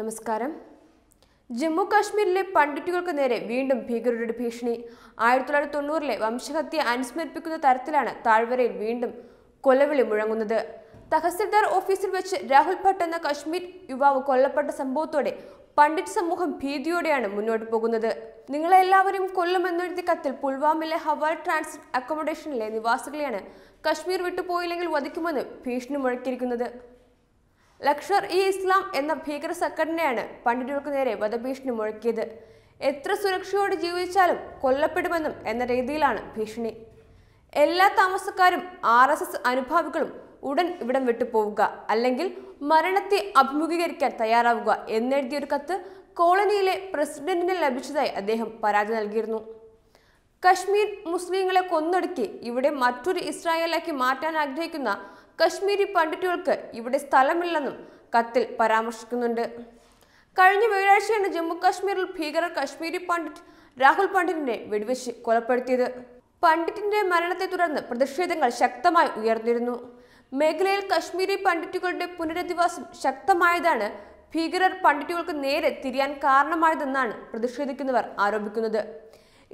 നമസ്കാരം ജമ്മു കാശ്മീരിലെ പണ്ഡിറ്റുകൾക്ക് നേരെ വീണ്ടും ഭീകരരുടെ ഭീഷണി ആയിരത്തി തൊള്ളായിരത്തി തൊണ്ണൂറിലെ വംശഹത്യ അനുസ്മരിപ്പിക്കുന്ന തരത്തിലാണ് താഴ്വരയിൽ വീണ്ടും കൊലവിളി മുഴങ്ങുന്നത് തഹസിൽദാർ ഓഫീസിൽ വെച്ച് രാഹുൽ ഭട്ട് എന്ന കശ്മീർ യുവാവ് കൊല്ലപ്പെട്ട സംഭവത്തോടെ പണ്ഡിറ്റ് സമൂഹം ഭീതിയോടെയാണ് മുന്നോട്ട് പോകുന്നത് നിങ്ങളെല്ലാവരും കൊല്ലുമെന്നെഴുതി കത്തിൽ പുൽവാമയിലെ ഹവാൽ ട്രാൻസിറ്റ് അക്കോമഡേഷനിലെ നിവാസികളെയാണ് കശ്മീർ വിട്ടുപോയില്ലെങ്കിൽ വധിക്കുമെന്ന് ഭീഷണി മുഴക്കിയിരിക്കുന്നത് ലക്ഷർ ഇ ഇസ്ലാം എന്ന ഭീകര സംഘടനയാണ് പണ്ഡിറ്റുകൾക്ക് നേരെ വധഭീഷണി മുഴക്കിയത് എത്ര സുരക്ഷയോട് ജീവിച്ചാലും കൊല്ലപ്പെടുമെന്നും എന്ന രീതിയിലാണ് ഭീഷണി എല്ലാ താമസക്കാരും ആർ എസ് എസ് അനുഭാവികളും ഉടൻ ഇവിടം വിട്ടുപോവുക അല്ലെങ്കിൽ മരണത്തെ അഭിമുഖീകരിക്കാൻ തയ്യാറാവുക എന്നെഴുതിയൊരു കത്ത് കോളനിയിലെ പ്രസിഡന്റിന് ലഭിച്ചതായി അദ്ദേഹം പരാതി നൽകിയിരുന്നു കശ്മീർ മുസ്ലിങ്ങളെ കൊന്നൊടുക്കി ഇവിടെ മറ്റൊരു ഇസ്രായേലാക്കി മാറ്റാൻ ആഗ്രഹിക്കുന്ന കശ്മീരി പണ്ഡിറ്റുകൾക്ക് ഇവിടെ സ്ഥലമില്ലെന്നും കത്തിൽ പരാമർശിക്കുന്നുണ്ട് കഴിഞ്ഞ വ്യാഴാഴ്ചയാണ് ജമ്മു കാശ്മീരിൽ ഭീകരർ കശ്മീരി പണ്ഡിറ്റ് രാഹുൽ പണ്ഡിറ്റിനെ വെടിവെച്ച് കൊലപ്പെടുത്തിയത് പണ്ഡിറ്റിന്റെ മരണത്തെ തുടർന്ന് പ്രതിഷേധങ്ങൾ ശക്തമായി ഉയർന്നിരുന്നു മേഖലയിൽ കശ്മീരി പണ്ഡിറ്റുകളുടെ പുനരധിവാസം ശക്തമായതാണ് ഭീകരർ പണ്ഡിറ്റുകൾക്ക് നേരെ തിരിയാൻ കാരണമായതെന്നാണ് പ്രതിഷേധിക്കുന്നവർ ആരോപിക്കുന്നത്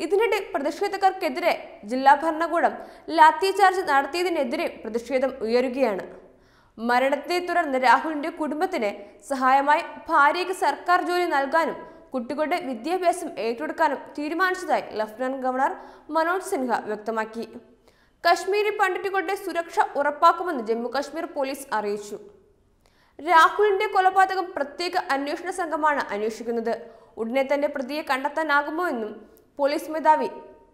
ഇതിനിടെ പ്രതിഷേധക്കാർക്കെതിരെ ജില്ലാ ഭരണകൂടം ലാത്തി ചാർജ് നടത്തിയതിനെതിരെ പ്രതിഷേധം ഉയരുകയാണ് മരണത്തെ തുടർന്ന് രാഹുലിന്റെ കുടുംബത്തിന് സഹായമായി ഭാര്യയ്ക്ക് സർക്കാർ ജോലി നൽകാനും കുട്ടികളുടെ വിദ്യാഭ്യാസം ഏറ്റെടുക്കാനും തീരുമാനിച്ചതായി ലഫ്റ്റനന്റ് ഗവർണർ മനോജ് സിൻഹ വ്യക്തമാക്കി കശ്മീരി പണ്ഡിറ്റുകളുടെ സുരക്ഷ ഉറപ്പാക്കുമെന്ന് ജമ്മു പോലീസ് അറിയിച്ചു രാഹുലിന്റെ കൊലപാതകം പ്രത്യേക അന്വേഷണ സംഘമാണ് അന്വേഷിക്കുന്നത് ഉടനെ തന്നെ പ്രതിയെ കണ്ടെത്താനാകുമോ എന്നും പോലീസ് മേധാവി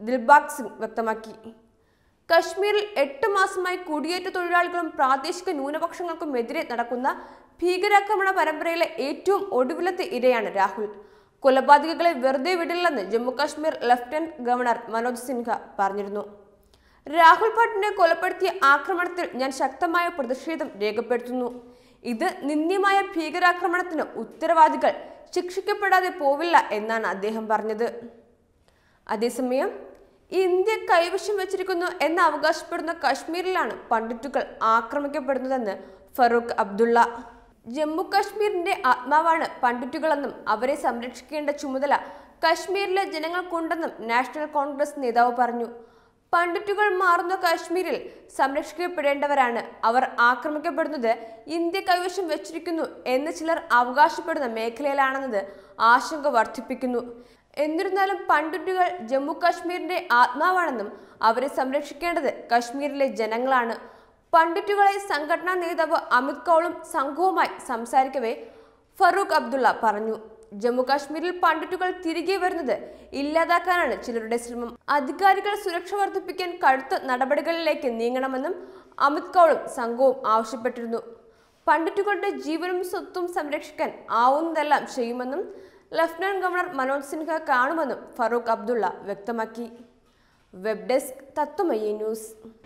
ദിൽബാഗ് സിംഗ് വ്യക്തമാക്കി കശ്മീരിൽ എട്ട് മാസമായി കുടിയേറ്റ തൊഴിലാളികളും പ്രാദേശിക ന്യൂനപക്ഷങ്ങൾക്കുമെതിരെ നടക്കുന്ന ഭീകരാക്രമണ പരമ്പരയിലെ ഏറ്റവും ഒടുവിലത്തെ ഇരയാണ് രാഹുൽ കൊലപാതകികളെ വെറുതെ വിടില്ലെന്ന് ജമ്മുകാശ്മീർ ലഫ്റ്റനന്റ് ഗവർണർ മനോജ് സിൻഹ പറഞ്ഞിരുന്നു രാഹുൽ പാട്ടിനെ കൊലപ്പെടുത്തിയ ആക്രമണത്തിൽ ഞാൻ ശക്തമായ പ്രതിഷേധം രേഖപ്പെടുത്തുന്നു ഇത് നിന്ദ്യമായ ഭീകരാക്രമണത്തിന് ഉത്തരവാദികൾ ശിക്ഷിക്കപ്പെടാതെ പോവില്ല എന്നാണ് അദ്ദേഹം പറഞ്ഞത് അതേസമയം ഇന്ത്യ കൈവശം വെച്ചിരിക്കുന്നു എന്ന് അവകാശപ്പെടുന്ന കാശ്മീരിലാണ് പണ്ഡിറ്റുകൾ ആക്രമിക്കപ്പെടുന്നതെന്ന് ഫറൂഖ് അബ്ദുള്ള ജമ്മു കാശ്മീരിന്റെ ആത്മാവാണ് പണ്ഡിറ്റുകളെന്നും അവരെ സംരക്ഷിക്കേണ്ട ചുമതല കശ്മീരിലെ ജനങ്ങൾക്കുണ്ടെന്നും നാഷണൽ കോൺഗ്രസ് നേതാവ് പറഞ്ഞു പണ്ഡിറ്റുകൾ മാറുന്ന കാശ്മീരിൽ സംരക്ഷിക്കപ്പെടേണ്ടവരാണ് അവർ ആക്രമിക്കപ്പെടുന്നത് ഇന്ത്യ കൈവശം വെച്ചിരിക്കുന്നു എന്ന് ചിലർ അവകാശപ്പെടുന്ന മേഖലയിലാണെന്നത് ആശങ്ക വർദ്ധിപ്പിക്കുന്നു എന്നിരുന്നാലും പണ്ഡിറ്റുകൾ ജമ്മു കാശ്മീരിന്റെ ആത്മാവാണെന്നും അവരെ സംരക്ഷിക്കേണ്ടത് കശ്മീരിലെ ജനങ്ങളാണ് പണ്ഡിറ്റുകളെ സംഘടനാ നേതാവ് അമിത് കൗളും സംഘവുമായി സംസാരിക്കവേ ഫറൂഖ് അബ്ദുള്ള പറഞ്ഞു ജമ്മു കാശ്മീരിൽ പണ്ഡിറ്റുകൾ തിരികെ വരുന്നത് ഇല്ലാതാക്കാനാണ് ചിലരുടെ ശ്രമം അധികാരികൾ സുരക്ഷ വർദ്ധിപ്പിക്കാൻ കടുത്ത നടപടികളിലേക്ക് നീങ്ങണമെന്നും അമിത് കൗളും സംഘവും ആവശ്യപ്പെട്ടിരുന്നു പണ്ഡിറ്റുകളുടെ ജീവനും സ്വത്തും സംരക്ഷിക്കാൻ ആവുന്നതെല്ലാം ചെയ്യുമെന്നും ലഫ്റ്റനന്റ് ഗവർണർ മനോജ് സിൻഹ കാണുമെന്നും ഫറൂഖ് അബ്ദുള്ള വ്യക്തമാക്കി വെബ് ഡെസ്ക് തത്വമയി ന്യൂസ്